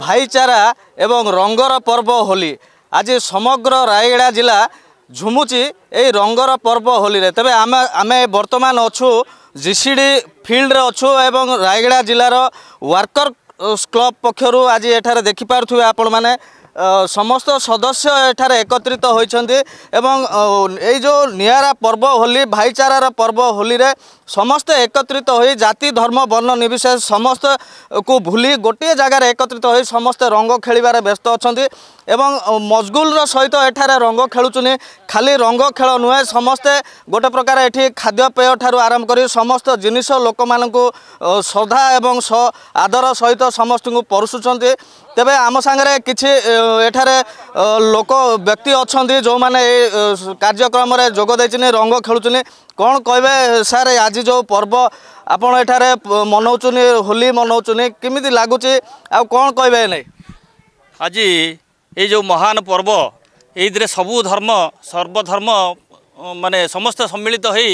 ଭାଇଚାରା ଏବଂ ରଙ୍ଗର ପର୍ବ ହୋଲି ଆଜି ସମଗ୍ର ରାୟଗଡ଼ା ଜିଲ୍ଲା ଝୁମୁଛି ଏଇ ରଙ୍ଗର ପର୍ବ ହୋଲିରେ ତେବେ ଆମେ ଆମେ ବର୍ତ୍ତମାନ ଅଛୁ ଜିସିଡ଼ି ଫିଲ୍ଡରେ ଅଛୁ ଏବଂ ରାୟଗଡ଼ା ଜିଲ୍ଲାର ୱାର୍କର କ୍ଲବ୍ ପକ୍ଷରୁ ଆଜି ଏଠାରେ ଦେଖିପାରୁଥିବେ ଆପଣମାନେ ସମସ୍ତ ସଦସ୍ୟ ଏଠାରେ ଏକତ୍ରିତ ହୋଇଛନ୍ତି ଏବଂ ଏଇ ଯେଉଁ ନିଆରା ପର୍ବ ହୋଲି ଭାଇଚାରାର ପର୍ବ ହୋଲିରେ ସମସ୍ତେ ଏକତ୍ରିତ ହୋଇ ଜାତି ଧର୍ମ ବର୍ଣ୍ଣ ନିର୍ବିଶେଷ ସମସ୍ତକୁ ଭୁଲି ଗୋଟିଏ ଜାଗାରେ ଏକତ୍ରିତ ହୋଇ ସମସ୍ତେ ରଙ୍ଗ ଖେଳିବାରେ ବ୍ୟସ୍ତ ଅଛନ୍ତି ଏବଂ ମଜଗୁଲର ସହିତ ଏଠାରେ ରଙ୍ଗ ଖେଳୁଛନ୍ତି ଖାଲି ରଙ୍ଗ ଖେଳ ନୁହେଁ ସମସ୍ତେ ଗୋଟେ ପ୍ରକାର ଏଠି ଖାଦ୍ୟପେୟ ଠାରୁ ଆରମ୍ଭ କରି ସମସ୍ତ ଜିନିଷ ଲୋକମାନଙ୍କୁ ଶ୍ରଦ୍ଧା ଏବଂ ଆଦର ସହିତ ସମସ୍ତଙ୍କୁ ପରୁଶୁଛନ୍ତି ତେବେ ଆମ ସାଙ୍ଗରେ କିଛି ଏଠାରେ ଲୋକ ବ୍ୟକ୍ତି ଅଛନ୍ତି ଯେଉଁମାନେ ଏଇ କାର୍ଯ୍ୟକ୍ରମରେ ଯୋଗ ଦେଇଛନ୍ତି ରଙ୍ଗ ଖେଳୁଛନ୍ତି କ'ଣ କହିବେ ସାର୍ ଆଜି ଯେଉଁ ପର୍ବ ଆପଣ ଏଠାରେ ମନାଉଛନ୍ତି ହୋଲି ମନାଉଛନ୍ତି କେମିତି ଲାଗୁଛି ଆଉ କ'ଣ କହିବେ ଏ ଆଜି ଏଇ ଯେଉଁ ମହାନ ପର୍ବ ଏଇଥିରେ ସବୁ ଧର୍ମ ସର୍ବଧର୍ମ ମାନେ ସମସ୍ତେ ସମ୍ମିଳିତ ହୋଇ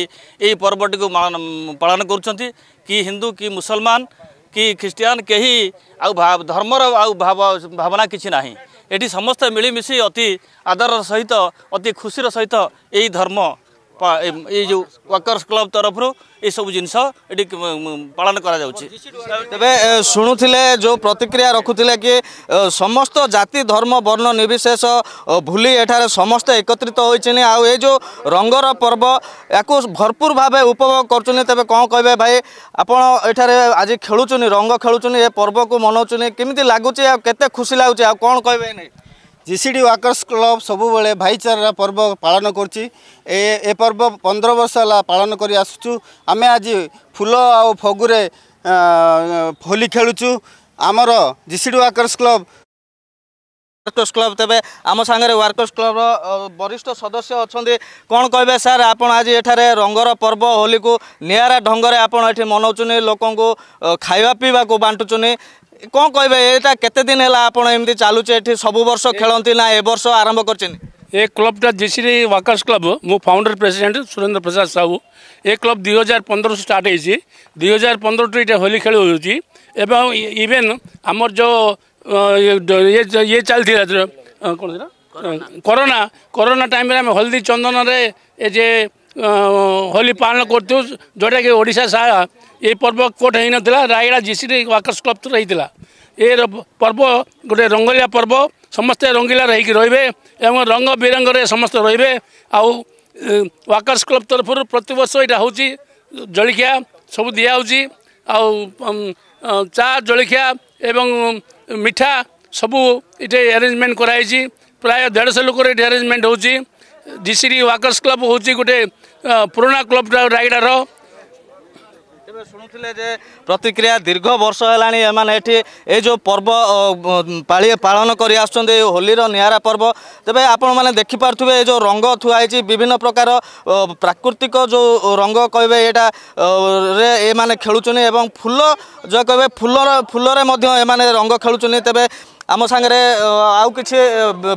ଏଇ ପର୍ବଟିକୁ ପାଳନ କରୁଛନ୍ତି କି ହିନ୍ଦୁ କି ମୁସଲମାନ କି ଖ୍ରୀଷ୍ଟିଆନ କେହି ଆଉ ଧର୍ମର ଆଉ ଭାବନା କିଛି ନାହିଁ ଏଠି ସମସ୍ତେ ମିଳିମିଶି ଅତି ଆଦରର ସହିତ ଅତି ଖୁସିର ସହିତ ଏହି ଧର୍ମ ଏଇ ୱାର୍କର୍ସ କ୍ଲବ ତରଫରୁ ଏସବୁ ଜିନିଷ ଏଠି ପାଳନ କରାଯାଉଛି ତେବେ ଶୁଣୁଥିଲେ ଯେଉଁ ପ୍ରତିକ୍ରିୟା ରଖୁଥିଲେ କି ସମସ୍ତ ଜାତି ଧର୍ମ ବର୍ଣ୍ଣ ନିର୍ବିଶେଷ ଭୁଲି ଏଠାରେ ସମସ୍ତେ ଏକତ୍ରିତ ହୋଇଛନ୍ତି ଆଉ ଏଇ ଯେଉଁ ରଙ୍ଗର ପର୍ବ ୟାକୁ ଭରପୁର ଭାବେ ଉପଭୋଗ କରୁଛନ୍ତି ତେବେ କ'ଣ କହିବେ ଭାଇ ଆପଣ ଏଠାରେ ଆଜି ଖେଳୁଛନ୍ତି ରଙ୍ଗ ଖେଳୁଛନ୍ତି ଏ ପର୍ବକୁ ମନାଉଛନ୍ତି କେମିତି ଲାଗୁଛି ଆଉ କେତେ ଖୁସି ଲାଗୁଛି ଆଉ କ'ଣ କହିବେ ନାହିଁ G C D Workers Club ସବୁବେଳେ ଭାଇଚାରାର ପର୍ବ ପାଳନ କରୁଛି ଏ ଏ ପର୍ବ ପନ୍ଦର ବର୍ଷ ହେଲା ପାଳନ କରି ଆସୁଛୁ ଆମେ ଆଜି ଫୁଲ ଆଉ ଫଗୁରେ ହୋଲି ଖେଳୁଛୁ ଆମର G C D Workers Club तेज आम सागर वर्कर्स क्लब वरिष्ठ सदस्य अच्छा कौन कहे सार आप आज ये रंगर पर्व होली को निरा ढंग आपड़ ये मनाऊँ लोक खावा पीवा को बांटुन कौन कहे यहाँ केते चलुचे ये सबु वर्ष खेलती ना ए वर्ष आरंभ कर क्लबा क्लबटा जेसीडी वर्कर्स क्लब मो फाउंडर प्रेसिडेंट सुरेंद्र प्रसाद साहू ए क्लब दुई हजार पंद्रह स्टार्ट दुई हजार पंद्रह होली खेल होवेन आमर जो ଇଏ ଚାଲିଥିଲା କ'ଣ ଥିଲା କରୋନା କରୋନା ଟାଇମ୍ରେ ଆମେ ହଲଦି ଚନ୍ଦନରେ ଏ ଯେ ହୋଲି ପାଳନ କରୁଛୁ ଯେଉଁଟାକି ଓଡ଼ିଶା ସାରା ଏ ପର୍ବ କୋର୍ଟ ହେଇନଥିଲା ରାୟଗଡ଼ା ଜିସିଡ଼ି ୱାର୍କର୍ସ କ୍ଲବ୍ରେ ହେଇଥିଲା ଏ ପର୍ବ ଗୋଟେ ରଙ୍ଗଲିଆ ପର୍ବ ସମସ୍ତେ ରଙ୍ଗିଲା ରହିକି ରହିବେ ଏବଂ ରଙ୍ଗ ବିରଙ୍ଗରେ ସମସ୍ତେ ରହିବେ ଆଉ ୱାର୍କର୍ସ କ୍ଲବ୍ ତରଫରୁ ପ୍ରତିବର୍ଷ ଏଇଟା ହେଉଛି ଜଳଖିଆ ସବୁ ଦିଆହେଉଛି ଆଉ ଚା ଜଳଖିଆ ଏବଂ ମିଠା ସବୁ ଏଠି ଆରେଞ୍ଜମେଣ୍ଟ କରାହେଇଛି ପ୍ରାୟ ଦେଢ଼ଶହ ଲୋକର ଏଠି ଆରେଞ୍ଜମେଣ୍ଟ ହେଉଛି ଡିସିଡି ୱାର୍କର୍ସ କ୍ଲବ୍ ହେଉଛି ଗୋଟେ ପୁରୁଣା କ୍ଲବ୍ଟା ରାୟଗଡ଼ାର ଏବେ ଶୁଣୁଥିଲେ ଯେ ପ୍ରତିକ୍ରିୟା ଦୀର୍ଘ ବର୍ଷ ହେଲାଣି ଏମାନେ ଏଠି ଏ ଯେଉଁ ପର୍ବ ପାଳି ପାଳନ କରି ଆସୁଛନ୍ତି ହୋଲିର ନିଆରା ପର୍ବ ତେବେ ଆପଣମାନେ ଦେଖିପାରୁଥିବେ ଏ ଯେଉଁ ରଙ୍ଗ ଥୁଆ ହେଇଛି ବିଭିନ୍ନ ପ୍ରକାର ପ୍ରାକୃତିକ ଯେଉଁ ରଙ୍ଗ କହିବେ ଏଇଟା ରେ ଏମାନେ ଖେଳୁଛନ୍ତି ଏବଂ ଫୁଲ ଯେଉଁ କହିବେ ଫୁଲର ଫୁଲରେ ମଧ୍ୟ ଏମାନେ ରଙ୍ଗ ଖେଳୁଛନ୍ତି ତେବେ ଆମ ସାଙ୍ଗରେ ଆଉ କିଛି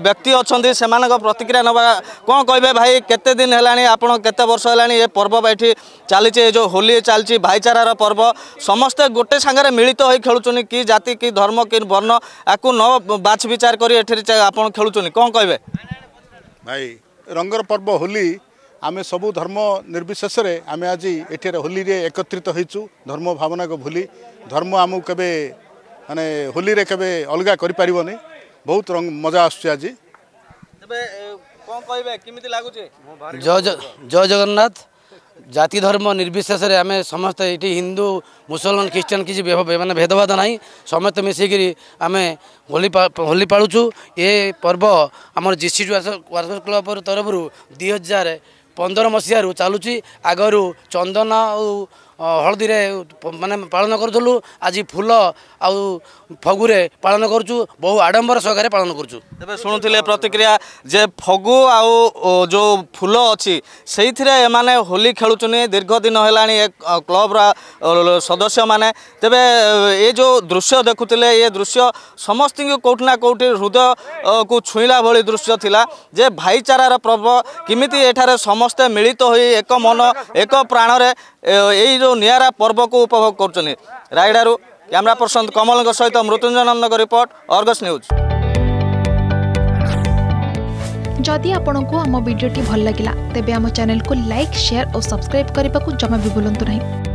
ବ୍ୟକ୍ତି ଅଛନ୍ତି ସେମାନଙ୍କ ପ୍ରତିକ୍ରିୟା ନେବା କ'ଣ କହିବେ ଭାଇ କେତେ ଦିନ ହେଲାଣି ଆପଣ କେତେ ବର୍ଷ ହେଲାଣି ଏ ପର୍ବ ଏଠି ଚାଲିଛି ଏ ଯେଉଁ ହୋଲି ଚାଲିଛି ଭାଇଚାରାର ପର୍ବ ସମସ୍ତେ ଗୋଟେ ସାଙ୍ଗରେ ମିଳିତ ହୋଇ ଖେଳୁଛନ୍ତି କି ଜାତି କି ଧର୍ମ କି ବର୍ଣ୍ଣ ଆକୁ ନ ବାଛ ବିଚାର କରି ଏଠାରେ ଆପଣ ଖେଳୁଛନ୍ତି କ'ଣ କହିବେ ଭାଇ ରଙ୍ଗର ପର୍ବ ହୋଲି ଆମେ ସବୁ ଧର୍ମ ନିର୍ବିଶେଷରେ ଆମେ ଆଜି ଏଠାରେ ହୋଲିରେ ଏକତ୍ରିତ ହୋଇଛୁ ଧର୍ମ ଭାବନାକୁ ଭୁଲି ଧର୍ମ ଆମକୁ କେବେ ମାନେ ହୋଲିରେ କେବେ ଅଲଗା କରିପାରିବନି ବହୁତ ମଜା ଆସୁଛି ଆଜି ତେବେ କ'ଣ କହିବେ କେମିତି ଲାଗୁଛି ଜୟ ଜଗନ୍ନାଥ জাতি ধর্ম নির্বিশেষে আমি সমস্ত এটি হিন্দু মুসলমান খ্রিস্টান কিছু মানে ভেদভাদ না সমস্ত মিশিকি আমি হোলি হোলি পাড়ুছু এ পর্ব আমার জিসি ওয়ার্কর্স ক্লব তরফর দুই হাজার পনেরো মশিয়ার চালুছি আগর চন্দন ও ହଳଦୀରେ ମାନେ ପାଳନ କରୁଥିଲୁ ଆଜି ଫୁଲ ଆଉ ଫଗୁରେ ପାଳନ କରୁଛୁ ବହୁ ଆଡ଼ମ୍ବର ସହକାରେ ପାଳନ କରୁଛୁ ତେବେ ଶୁଣୁଥିଲେ ପ୍ରତିକ୍ରିୟା ଯେ ଫଗୁ ଆଉ ଯେଉଁ ଫୁଲ ଅଛି ସେଇଥିରେ ଏମାନେ ହୋଲି ଖେଳୁଛନ୍ତି ଦୀର୍ଘ ଦିନ ହେଲାଣି ଏ କ୍ଲବ୍ର ସଦସ୍ୟମାନେ ତେବେ ଏ ଯେଉଁ ଦୃଶ୍ୟ ଦେଖୁଥିଲେ ଏ ଦୃଶ୍ୟ ସମସ୍ତଙ୍କୁ କେଉଁଠି ନା କେଉଁଠି ହୃଦୟକୁ ଛୁଇଁଲା ଭଳି ଦୃଶ୍ୟ ଥିଲା ଯେ ଭାଇଚାରାର ପର୍ବ କେମିତି ଏଠାରେ ସମସ୍ତେ ମିଳିତ ହୋଇ ଏକ ମନ ଏକ ପ୍ରାଣରେ यही जो निरा पर्व को उपभोग कर रायडारु क्यमेरा पर्सन कमल सहित Mrityunjay Nand report Argus News जदि आपंक आम भिडी भल लगा तेब चेल को लाइक शेयर और सब्सक्राइब करने को जमा भी बुलां